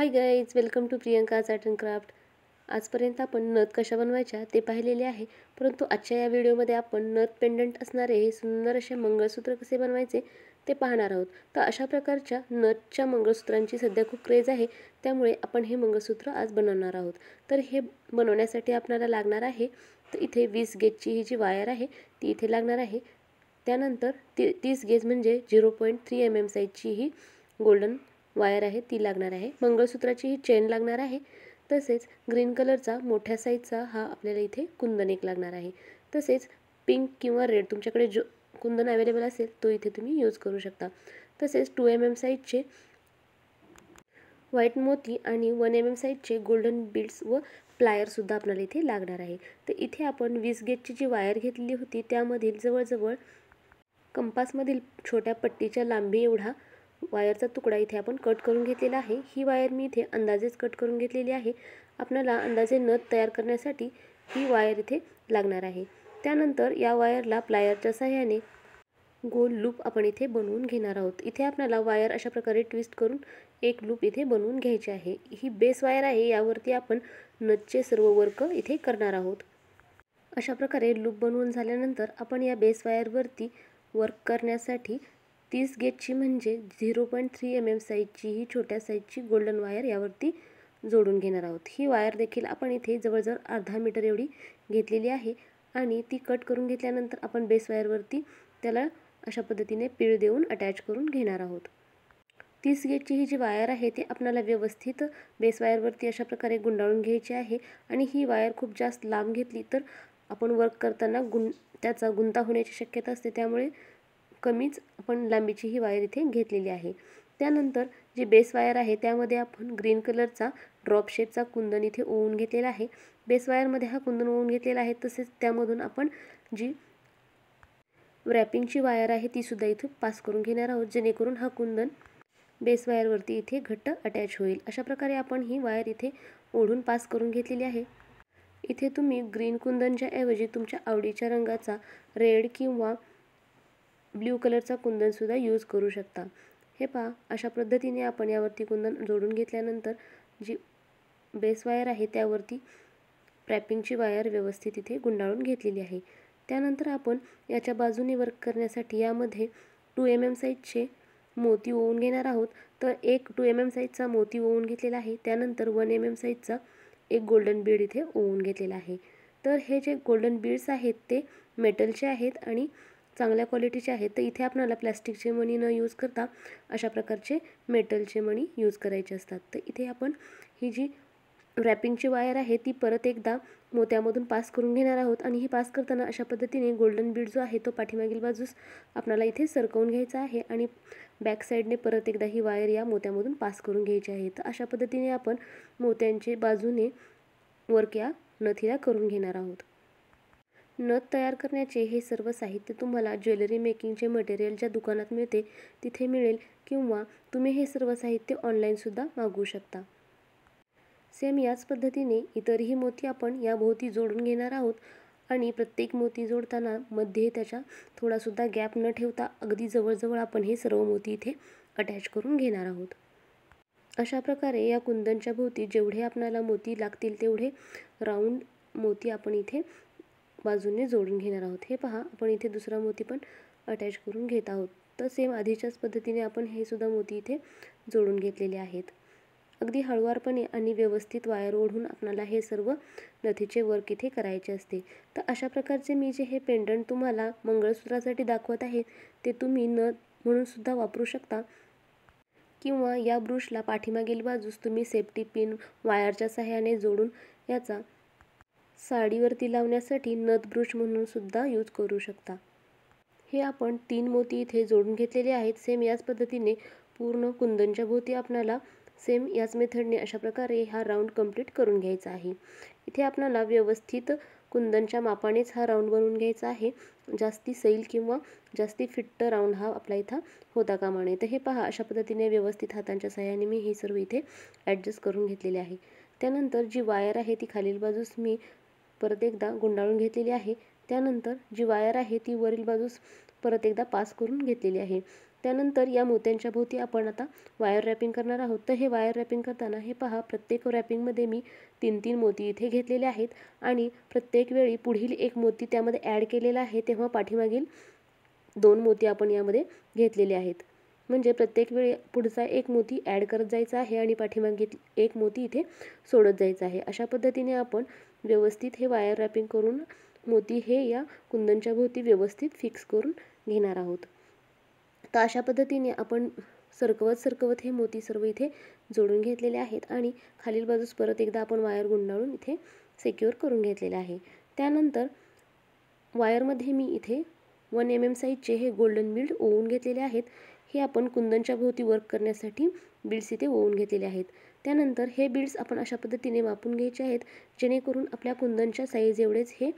high guys welcome to Priyanka's art and craft आजपर्यंत आपण नथ कशा बनवायच्या ते पाहिलेले आहे परंतु आजच्या या व्हिडिओमध्ये आपण नथ पेंडंट असणारे हे सुंदर असे मंगळसूत्र कसे बनवायचे ते पाहणार आहोत तर अशा प्रकारच्या नथच्या मंगळसूत्रांची सध्या खूप क्रेज आहे त्यामुळे आपण हे मंगळसूत्र आज बनवणार आहोत तर हे बनवण्यासाठी आपणाला लागणार आहे तर इथे वीस गेजची ही जी वायर आहे ती इथे लागणार आहे त्यानंतर ती तीस गेज म्हणजे zero point three M M साईजची ही गोल्डन वायर आहे ती लागणार आहे मंगळसूत्राची ही चेन लागणार आहे तसेच ग्रीन कलरचा मोठ्या साईजचा हा आपल्याला इथे कुंदन एक लागणार आहे तसेच पिंक किंवा रेड तुमच्याकडे जो कुंदन अवेलेबल असेल तो इथे तुम्ही यूज करू शकता तसेच टू एम एम साईजचे व्हाईट मोती आणि वन एम एम साईजचे गोल्डन बिल्ड्स व प्लायरसुद्धा आपल्याला इथे लागणार आहे तर इथे आपण वीस गेटची जी वायर घेतली होती त्यामधील जवळजवळ कंपासमधील छोट्या पट्टीच्या लांबी एवढा वायरचा तुकडा इथे आपण कट करून घेतलेला आहे ही वायर मी इथे अंदाजेच कट करून घेतलेली आहे आपल्याला अंदाजे नथ तयार करण्यासाठी ही वायर इथे लागणार आहे त्यानंतर या वायरला प्लायरच्या सहाय्याने गोल लूप आपण इथे बनवून घेणार आहोत इथे आपल्याला वायर अशा प्रकारे ट्विस्ट करून एक लूप इथे बनवून घ्यायची आहे ही बेस वायर आहे यावरती आपण नथचे सर्व वर्क इथे करणार आहोत अशा प्रकारे लूप बनवून झाल्यानंतर आपण या बेस वायरवरती वर्क करण्यासाठी तीस गेटची म्हणजे zero point three M M साईजची ही छोट्या साईजची गोल्डन वायर यावरती जोडून घेणार आहोत ही वायर देखील आपण इथे जवळजवळ अर्धा मीटर एवढी घेतलेली आहे आणि ती कट करून घेतल्यानंतर आपण बेस वायरवरती त्याला अशा पद्धतीने पीळ देऊन अटॅच करून घेणार आहोत तीस गेटची ही जी वायर आहे ती आपणाला व्यवस्थित बेस वायरवरती अशा प्रकारे गुंडाळून घ्यायची आहे आणि ही वायर खूप जास्त लांब घेतली तर आपण वर्क करताना गुं त्याचा गुंता होण्याची शक्यता असते त्यामुळे कमीच आपण लांबीची ही वायर इथे घेतलेली आहे त्यानंतर जी बेस वायर आहे त्यामध्ये आपण ग्रीन कलरचा ड्रॉप शेपचा कुंदन इथे ओवून घेतलेला आहे बेस वायरमध्ये हा कुंदन ओवून घेतलेला आहे तसेच त्यामधून आपण जी रॅपिंगची वायर आहे तीसुद्धा इथे पास करून घेणार आहोत जेणेकरून हा कुंदन बेस वायरवरती इथे घट्ट अटॅच होईल अशा प्रकारे आपण ही वायर इथे ओढून पास करून घेतलेली आहे इथे तुम्ही ग्रीन कुंदनच्या ऐवजी तुमच्या आवडीच्या रंगाचा रेड किंवा ब्ल्यू कलरचा कुंदनसुद्धा यूज करू शकता हे पहा अशा पद्धतीने आपण यावरती कुंदन जोडून घेतल्यानंतर जी बेस वायर आहे त्यावरती प्रॅपिंगची वायर व्यवस्थित इथे गुंडाळून घेतलेली आहे त्यानंतर आपण याच्या बाजूने वर्क करण्यासाठी यामध्ये टू एम एम साईजचे मोती ओवून घेणार आहोत तर एक टू एम एम साईजचा मोती ओवून घेतलेला आहे त्यानंतर वन एम एम साईजचा एक गोल्डन बीड इथे ओवून घेतलेला आहे तर हे जे गोल्डन बीड्स आहेत ते मेटलचे आहेत आणि चांगल्या क्वालिटीचे आहेत तर इथे आपणाला प्लॅस्टिकचे मणी न यूज करता अशा प्रकारचे मेटलचे मणी यूज करायचे असतात तर इथे आपण ही जी रॅपिंगची वायर आहे ती परत एकदा मोत्यामधून पास करून घेणार आहोत आणि ही पास करताना अशा पद्धतीने गोल्डन बीड जो आहे तो पाठीमागील बाजूस आपणाला इथे सरकवून घ्यायचा आहे आणि बॅक साईडने परत एकदा ही वायर या मोत्यामधून पास करून घ्यायची आहे तर अशा पद्धतीने आपण मोत्यांचे बाजूने वर्क या नथीला करून घेणार आहोत नथ तयार करण्याचे हे सर्व साहित्य तुम्हाला ज्वेलरी मेकिंगचे मटेरियल ज्या दुकानात मिळते तिथे मिळेल किंवा तुम्ही हे सर्व साहित्य ऑनलाईनसुद्धा मागवू शकता सेम याच पद्धतीने इतरही मोती आपण याभोवती जोडून घेणार आहोत आणि प्रत्येक मोती जोडताना मध्ये त्याच्या थोडासुद्धा गॅप न ठेवता अगदी जवळजवळ आपण हे सर्व मोती इथे अटॅच करून घेणार आहोत अशा प्रकारे या कुंदनच्या भोवती जेवढे आपणाला मोती लागतील तेवढे राऊंड मोती आपण इथे बाजूने जोडून घेणार आहोत हे पहा आपण इथे दुसरा मोती पण अटॅच करून घेत आहोत तर सेम आधीच्याच पद्धतीने आपण हे सुद्धा मोती इथे जोडून घेतलेले आहेत अगदी हळुवारपणे आणि व्यवस्थित वायर ओढून आपणाला हे सर्व नथीचे वर्क इथे करायचे असते तर अशा प्रकारचे मी जे हे पेंडंट तुम्हाला मंगळसूत्रासाठी दाखवत आहे ते तुम्ही न म्हणून सुद्धा वापरू शकता किंवा या ब्रुशला पाठीमागील बाजूस तुम्ही सेफ्टी पिन वायरच्या सहाय्याने जोडून याचा साडीवरती लावण्यासाठी ब्रुश म्हणून सुद्धा यूज करू शकता हे आपण तीन मोती इथे जोडून घेतलेले आहेत सेम याच पद्धतीने पूर्ण कुंदनच्या भोवती आपणाला सेम याच मेथडने अशा प्रकारे हा राऊंड कंप्लीट करून घ्यायचा आहे इथे आपणाला व्यवस्थित कुंदनच्या मापानेच हा राऊंड बनवून घ्यायचा आहे जास्ती सैल किंवा जास्ती फिट्ट राऊंड हा आपला इथं होता कामा नये तर हे पहा अशा पद्धतीने व्यवस्थित हातांच्या सहाय्याने मी हे सर्व इथे ॲडजस्ट करून घेतलेले आहे त्यानंतर जी वायर आहे ती खालील बाजूस मी परत एकदा गुंडाळून घेतलेली आहे त्यानंतर जी वायर आहे ती वरील बाजूस परत एकदा पास करून घेतलेली आहे त्यानंतर या मोत्यांच्या भोवती आपण आता वायर रॅपिंग करणार आहोत तर हे वायर रॅपिंग करताना हे पहा प्रत्येक रॅपिंगमध्ये मी तीन तीन मोती इथे घेतलेले आहेत आणि प्रत्येक वेळी पुढील एक मोती त्यामध्ये ॲड केलेला आहे तेव्हा पाठीमागील दोन मोती आपण यामध्ये घेतलेले आहेत म्हणजे प्रत्येक वेळी पुढचा एक मोती ॲड करत जायचा आहे आणि पाठीमागे एक मोती इथे सोडत जायचा आहे अशा पद्धतीने आपण व्यवस्थित हे वायर रॅपिंग करून मोती हे या कुंदनच्या भोवती व्यवस्थित फिक्स करून घेणार आहोत तर अशा पद्धतीने आपण सरकवत सरकवत हे मोती सर्व इथे जोडून घेतलेले आहेत आणि खालील बाजूस परत एकदा आपण वायर गुंडाळून इथे सेक्युअर करून घेतलेले आहे त्यानंतर वायरमध्ये मी इथे वन एम एम साईजचे हे गोल्डन बिल्ड ओवून घेतलेले आहेत हे आपण कुंदनच्या भोवती वर्क करण्यासाठी बिल्ड्स इथे ओवून घेतलेले आहेत त्यानंतर हे बिल्ड्स आपण अशा पद्धतीने मापून घ्यायचे आहेत जेणेकरून आपल्या कुंदनच्या साईज एवढेच हे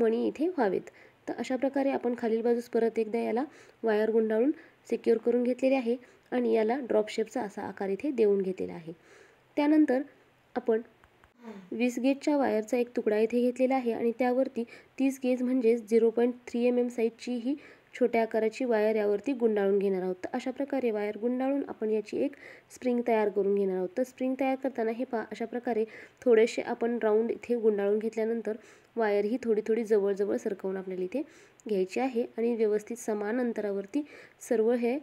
मणी इथे व्हावेत तर अशा प्रकारे आपण खालील बाजूस परत एकदा याला वायर गुंडाळून सिक्युअर करून घेतलेले आहे आणि याला ड्रॉप शेपचा असा आकार इथे देऊन घेतलेला आहे त्यानंतर आपण वीस गेजच्या वायरचा एक तुकडा इथे घेतलेला आहे आणि त्यावरती तीस गेज म्हणजेच zero point three M M साईजची ही छोट्या आकाराची वायर यावरती गुंडाळून घेणार आहोत तर अशा प्रकारे वायर गुंडाळून आपण याची एक स्प्रिंग तयार करून घेणार आहोत तर स्प्रिंग तयार करताना हे पा अशा प्रकारे थोडेसे आपण राऊंड इथे गुंडाळून घेतल्यानंतर वायर ही थोडी थोडी जवळजवळ सरकवून आपल्याला इथे घ्यायची आहे आणि व्यवस्थित समान अंतरावरती सर्व हे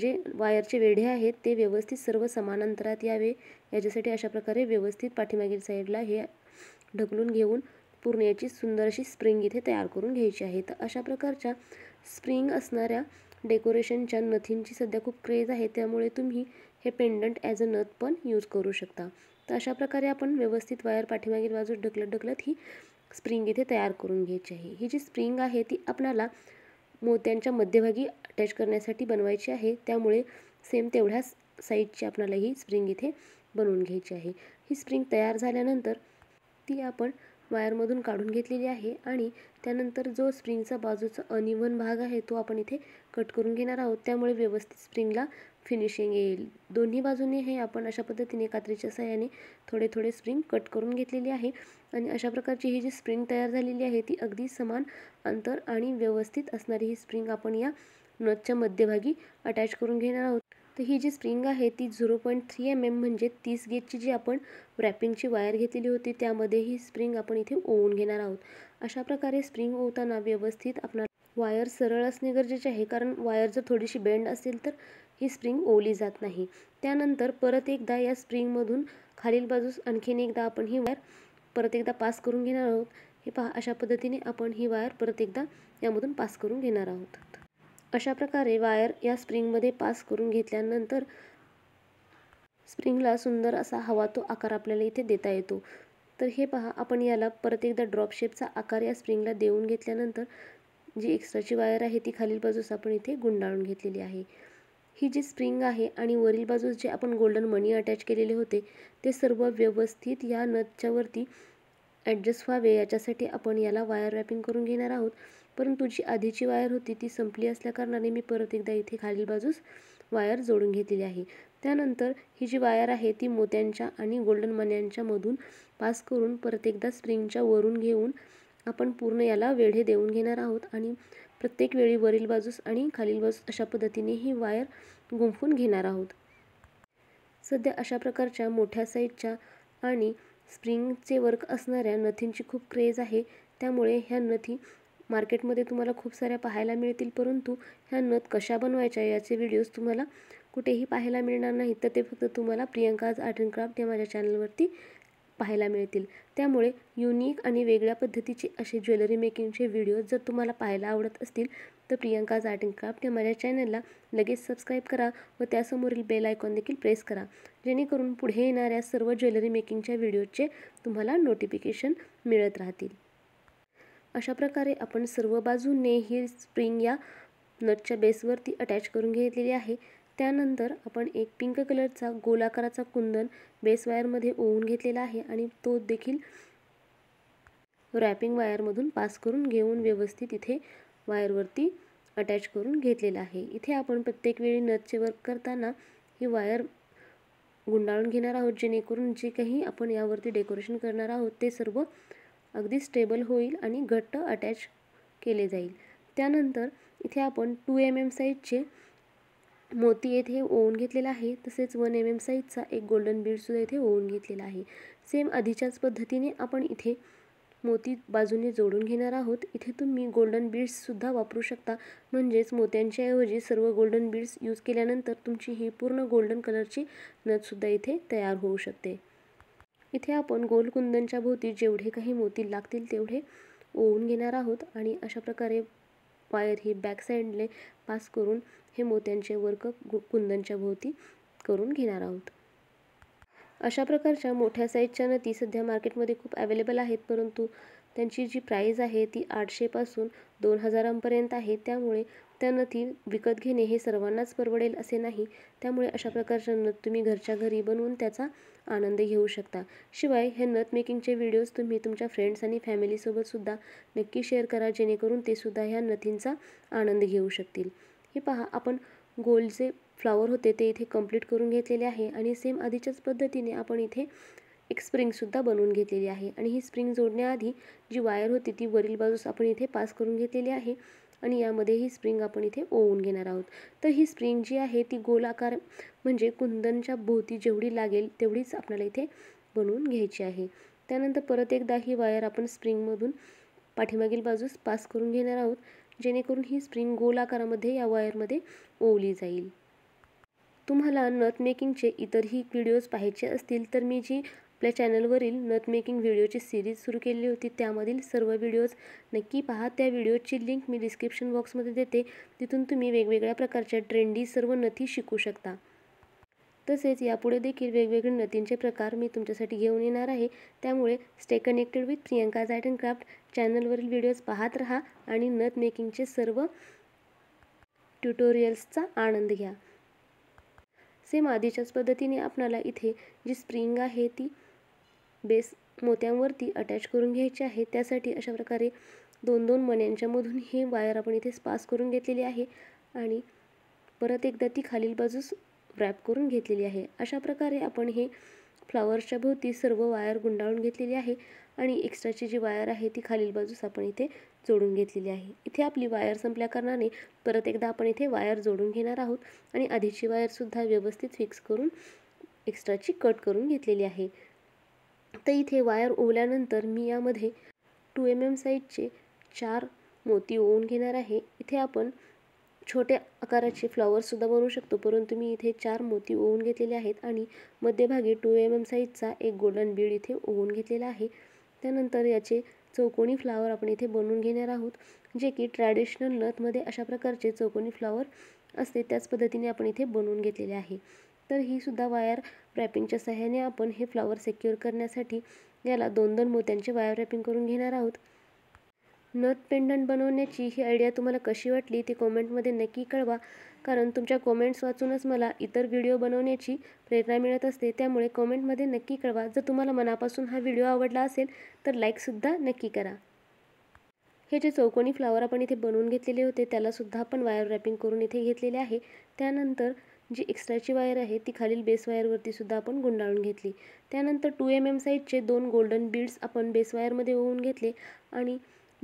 जे वायरचे वेढे आहेत ते व्यवस्थित सर्व समान अंतरात यावे याच्यासाठी अशा प्रकारे व्यवस्थित पाठीमागील साईडला हे ढकलून घेऊन पूर्ण याची सुंदर अशी स्प्रिंग इथे तयार करून घ्यायची आहे तर अशा प्रकारच्या स्प्रिंग असणाऱ्या डेकोरेशनच्या नथींची सध्या खूप क्रेज आहे त्यामुळे तुम्ही हे पेंडंट ॲज अ नथ पण यूज करू शकता तर अशा प्रकारे आपण व्यवस्थित वायर पाठीमागे बाजू ढकलत ढकलत ही स्प्रिंग इथे तयार करून घ्यायची आहे ही जी स्प्रिंग आहे ती आपल्याला मोत्यांच्या मध्यभागी अटॅच करण्यासाठी बनवायची आहे त्यामुळे सेम तेवढ्याच साईजची आपल्याला ही स्प्रिंग इथे बनवून घ्यायची आहे ही स्प्रिंग तयार झाल्यानंतर ती आपण वायरमधून काढून घेतलेली आहे आणि त्यानंतर जो स्प्रिंगचा बाजूचा अनिवन भाग आहे तो आपण इथे कट करून घेणार आहोत त्यामुळे व्यवस्थित स्प्रिंगला फिनिशिंग येईल दोन्ही बाजूने हे आपण अशा पद्धतीने कात्रीच्या सहाय्याने थोडे थोडे स्प्रिंग कट करून घेतलेली आहे आणि अशा प्रकारची ही जी स्प्रिंग तयार झालेली आहे ती अगदी समान अंतर आणि व्यवस्थित असणारी ही स्प्रिंग आपण या नथच्या मध्यभागी अटॅच करून घेणार आहोत तर ही जी स्प्रिंग आहे ती zero point three M M म्हणजे तीस गेजची जी आपण रॅपिंगची वायर घेतलेली होती त्यामध्ये ही स्प्रिंग आपण इथे ओवून घेणार आहोत अशा प्रकारे स्प्रिंग ओवताना व्यवस्थित आपण वायर सरळ असणे गरजेचे आहे कारण वायर जर थोडीशी बेंड असेल तर ही स्प्रिंग ओवली जात नाही त्यानंतर परत एकदा या स्प्रिंगमधून खालील बाजूस आणखीन एकदा आपण ही वायर परत एकदा पास करून घेणार आहोत हे पहा अशा पद्धतीने आपण ही वायर परत एकदा यामधून पास करून घेणार आहोत अशा प्रकारे वायर या स्प्रिंगमध्ये पास करून घेतल्यानंतर स्प्रिंगला सुंदर असा हवा तो आकार आपल्याला इथे देता येतो तर हे पहा आपण याला परत एकदा ड्रॉप शेपचा आकार या स्प्रिंगला देऊन घेतल्यानंतर जी एक्स्ट्राची वायर आहे ती खालील बाजूस आपण इथे गुंडाळून घेतलेली आहे ही जी स्प्रिंग आहे आणि वरील बाजूस जे आपण गोल्डन मनी अटॅच केलेले होते ते सर्व व्यवस्थित या नथच्यावरती ॲडजस्ट व्हावे याच्यासाठी आपण याला वायर रॅपिंग करून घेणार आहोत परंतु जी आधीची वायर होती ती संपली असल्याकारणाने मी परत एकदा इथे खालील बाजूस वायर जोडून घेतलेली आहे त्यानंतर ही जी वायर आहे ती मोत्यांच्या आणि गोल्डन मन्यांच्या मधून पास करून परत एकदा स्प्रिंगच्या वरून घेऊन आपण पूर्ण याला वेढे देऊन घेणार आहोत आणि प्रत्येक वेळी वरील बाजूस आणि खालील बाजूस अशा पद्धतीने ही वायर गुंफून घेणार आहोत सध्या अशा प्रकारच्या मोठ्या साईजच्या आणि स्प्रिंगचे वर्क असणाऱ्या नथींची खूप क्रेज आहे त्यामुळे ह्या नथी मार्केटमध्ये तुम्हाला खूप साऱ्या पाहायला मिळतील परंतु ह्या नथ कशा बनवायच्या याचे व्हिडिओज तुम्हाला कुठेही पाहायला मिळणार नाहीत तर ते फक्त तुम्हाला प्रियंकाज आर्ट अँड क्राफ्ट या माझ्या चॅनलवरती पाहायला मिळतील त्यामुळे युनिक आणि वेगळ्या पद्धतीचे असे ज्वेलरी मेकिंगचे व्हिडिओज जर तुम्हाला पाहायला आवडत असतील तर प्रियंकाज आर्ट अँड क्राफ्ट या माझ्या चॅनलला लगेच सबस्क्राईब करा व त्यासमोरील बेल आयकॉन देखील प्रेस करा जेणेकरून पुढे येणाऱ्या सर्व ज्वेलरी मेकिंगच्या व्हिडिओचे तुम्हाला नोटिफिकेशन मिळत राहतील अशा प्रकारे आपण सर्व बाजूने ही स्प्रिंग या नटच्या बेसवरती अटॅच करून घेतलेली आहे त्यानंतर आपण एक पिंक कलरचा गोलाकाराचा कुंदन बेस वायरमध्ये ओवून घेतलेला आहे आणि तो देखील रॅपिंग वायरमधून पास करून घेऊन व्यवस्थित इथे वायरवरती अटॅच करून घेतलेला आहे इथे आपण प्रत्येक वेळी नटचे वर्क करताना ही वायर गुंडाळून घेणार आहोत जेणेकरून जे काही आपण यावरती डेकोरेशन करणार आहोत ते सर्व अगदी स्टेबल होईल आणि घट्ट अटॅच केले जाईल त्यानंतर इथे आपण टू एम एम साईजचे मोती येथे ओवून घेतलेला आहे तसेच वन एम एम साईजचा एक गोल्डन बीडसुद्धा इथे ओवून घेतलेला आहे सेम आधीच्याच पद्धतीने आपण इथे मोती बाजूने जोडून घेणार आहोत इथे तुम्ही गोल्डन बीड्ससुद्धा वापरू शकता म्हणजेच मोत्यांच्याऐवजी सर्व गोल्डन बीड्स यूज केल्यानंतर तुमची ही पूर्ण गोल्डन कलरची नथसुद्धा इथे तयार होऊ शकते इथे आपण गोलकुंदनच्या भोवती जेवढे काही मोती लागतील तेवढे ओवून घेणार आहोत आणि अशा प्रकारे वायर ही बॅकसाईडने पास करून हे मोत्यांचे वर्क कुंदनच्या भोवती करून घेणार आहोत अशा प्रकारच्या मोठ्या साईजच्या नती सध्या मार्केटमध्ये खूप अवेलेबल आहेत परंतु त्यांची जी प्राईज आहे ती आठशेपासून दोन हजारांपर्यंत आहे त्यामुळे त्या नथी विकत घेणे हे सर्वांनाच परवडेल असे नाही त्यामुळे अशा प्रकारचं नथ तुम्ही घरच्या घरी बनवून त्याचा आनंद घेऊ शकता शिवाय हे नथ मेकिंगचे व्हिडिओज तुम्ही तुमच्या फ्रेंड्स आणि फॅमिलीसोबतसुद्धा नक्की शेअर करा जेणेकरून ते सुद्धा ह्या नथींचा आनंद घेऊ शकतील हे पहा आपण जे फ्लावर होते ते इथे कंप्लीट करून घेतलेले आहे आणि सेम आधीच्याच पद्धतीने आपण इथे एक स्प्रिंगसुद्धा बनवून घेतलेली आहे आणि ही स्प्रिंग जोडण्याआधी जी वायर होती ती वरील बाजूस आपण इथे पास करून घेतलेली आहे आणि यामध्ये ही स्प्रिंग आपण इथे ओवून घेणार आहोत तर ही स्प्रिंग जी आहे ती गोलाकार म्हणजे कुंदनच्या भोवती जेवढी लागेल तेवढीच आपल्याला इथे बनवून घ्यायची आहे त्यानंतर परत एकदा ही वायर आपण स्प्रिंगमधून पाठीमागील बाजूस पास करून घेणार आहोत जेणेकरून ही स्प्रिंग गोल आकारामध्ये या वायरमध्ये ओवली जाईल तुम्हाला नट मेकिंगचे इतरही व्हिडिओज पाहायचे असतील तर मी जी आपल्या चॅनलवरील नथ मेकिंग व्हिडिओची सिरीज सुरू केली होती त्यामधील सर्व व्हिडिओज नक्की पहा त्या व्हिडिओची लिंक मी डिस्क्रिप्शन बॉक्समध्ये देते तिथून तुम्ही वेगवेगळ्या प्रकारच्या ट्रेंडी सर्व नथी शिकू शकता तसेच यापुढे देखील वेगवेगळे नथींचे प्रकार मी तुमच्यासाठी घेऊन येणार आहे त्यामुळे stay connected with Priyanka art and craft चॅनलवरील व्हिडिओज पाहत राहा आणि नथ मेकिंगचे सर्व ट्युटोरियल्सचा आनंद घ्या सेम आधीच्याच पद्धतीने आपणाला इथे जी स्प्रिंग आहे ती बेस मोत्यांवरती अटॅच करून घ्यायचे आहे त्यासाठी अशा प्रकारे दोन दोन मण्यांच्यामधून हे वायर आपण इथे पास करून घेतलेली आहे आणि परत एकदा ती खालील बाजूस रॅप करून घेतलेली आहे अशा प्रकारे आपण हे फ्लावर्सच्या भोवती सर्व वायर गुंडाळून घेतलेली आहे आणि एक्स्ट्राची जी वायर आहे ती खालील बाजूस आपण इथे जोडून घेतलेली आहे इथे आपली वायर संपल्या कारणाने परत एकदा आपण इथे वायर जोडून घेणार आहोत आणि आधीची वायरसुद्धा व्यवस्थित फिक्स करून एक्स्ट्राची कट करून घेतलेली आहे तर इथे वायर ओवल्यानंतर मी यामध्ये टू एम एम साईजचे चार मोती ओवून घेणार आहे इथे आपण छोट्या आकाराचे सुद्धा बनवू शकतो परंतु मी इथे चार मोती ओवून घेतलेले आहेत आणि मध्यभागी टू एम एम साईजचा एक गोल्डन बीड इथे ओवून घेतलेला आहे त्यानंतर याचे चौकोनी फ्लावर आपण इथे बनवून घेणार आहोत जे की ट्रॅडिशनल नथमध्ये अशा प्रकारचे चौकोनी फ्लावर असते त्याच पद्धतीने आपण इथे बनवून घेतलेले आहे तर ही सुद्धा वायर रॅपिंगच्या सहाय्याने आपण हे फ्लॉवर सेक्युअर करण्यासाठी याला दोन दोन मोत्यांचे वायर रॅपिंग करून घेणार आहोत नथ पेंडंट बनवण्याची ही आयडिया तुम्हाला कशी वाटली ती कॉमेंटमध्ये नक्की कळवा कारण तुमच्या कॉमेंट्स वाचूनच मला इतर व्हिडिओ बनवण्याची प्रेरणा मिळत असते त्यामुळे कॉमेंटमध्ये नक्की कळवा जर तुम्हाला मनापासून हा व्हिडिओ आवडला असेल तर लाईकसुद्धा नक्की करा हे जे चौकोनी फ्लावर आपण इथे बनवून घेतलेले होते त्यालासुद्धा आपण वायर रॅपिंग करून इथे घेतलेले आहे त्यानंतर जी एक्स्ट्राची वायर आहे ती खालील बेस वायरवरती सुद्धा आपण गुंडाळून घेतली त्यानंतर टू एम एम साईजचे दोन गोल्डन बिल्ड्स आपण बेस वायरमध्ये ओवून घेतले आणि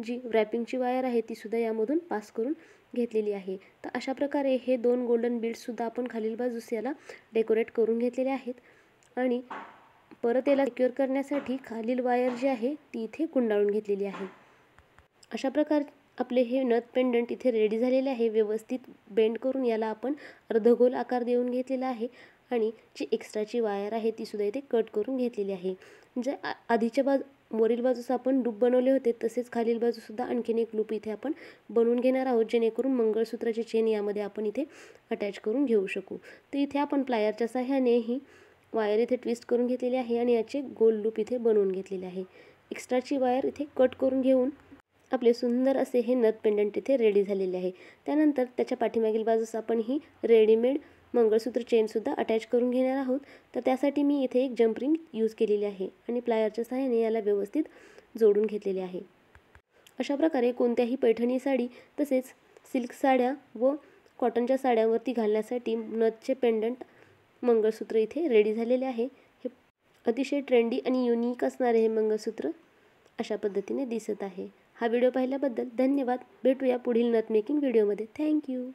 जी रॅपिंगची वायर आहे ती सुद्धा यामधून पास करून घेतलेली आहे तर अशा प्रकारे हे दोन गोल्डन बीड्ससुद्धा आपण खालील बाजूस याला डेकोरेट करून घेतलेले आहेत आणि परत याला सिक्युअर करण्यासाठी खालील वायर जी आहे ती इथे गुंडाळून घेतलेली आहे अशा प्रकार आपले हे नथ पेंडंट इथे रेडी झालेले आहे व्यवस्थित बेंड करून याला आपण अर्धगोल आकार देऊन घेतलेला आहे आणि जी एक्स्ट्राची वायर आहे तीसुद्धा इथे कट करून घेतलेली आहे ज्या म्हणजे आधीच्या बाजू वरील बाजूस आपण लूप बनवले होते तसेच खालील बाजूसुद्धा आणखीन एक लूप इथे आपण बनवून घेणार आहोत जेणेकरून मंगळसूत्राची चेन यामध्ये आपण इथे अटॅच करून घेऊ शकू तर इथे आपण प्लायरच्या सहाय्याने ही वायर इथे ट्विस्ट करून घेतलेली आहे आणि याचे गोल लूप इथे बनवून घेतलेले आहे एक्स्ट्राची वायर इथे कट करून घेऊन आपले सुंदर असे हे नथ पेंडंट इथे रेडी झालेले आहे त्यानंतर त्याच्या पाठीमागील बाजूस आपण ही रेडीमेड मंगळसूत्र चेनसुद्धा अटॅच करून घेणार आहोत तर त्यासाठी मी इथे एक जम्प रिंग यूज केलेली आहे आणि प्लायरच्या सहाय्याने याला व्यवस्थित जोडून घेतलेले आहे अशा प्रकारे कोणत्याही पैठणी साडी तसेच सिल्क साड्या व कॉटनच्या साड्यांवरती घालण्यासाठी नथचे पेंडंट मंगळसूत्र इथे रेडी झालेले आहे हे अतिशय ट्रेंडी आणि युनिक असणारे हे मंगळसूत्र अशा पद्धतीने दिसत आहे हा व्हिडिओ पाहिल्याबद्दल धन्यवाद भेटूया पुढील मेकिंग व्हिडिओमध्ये थँक्यू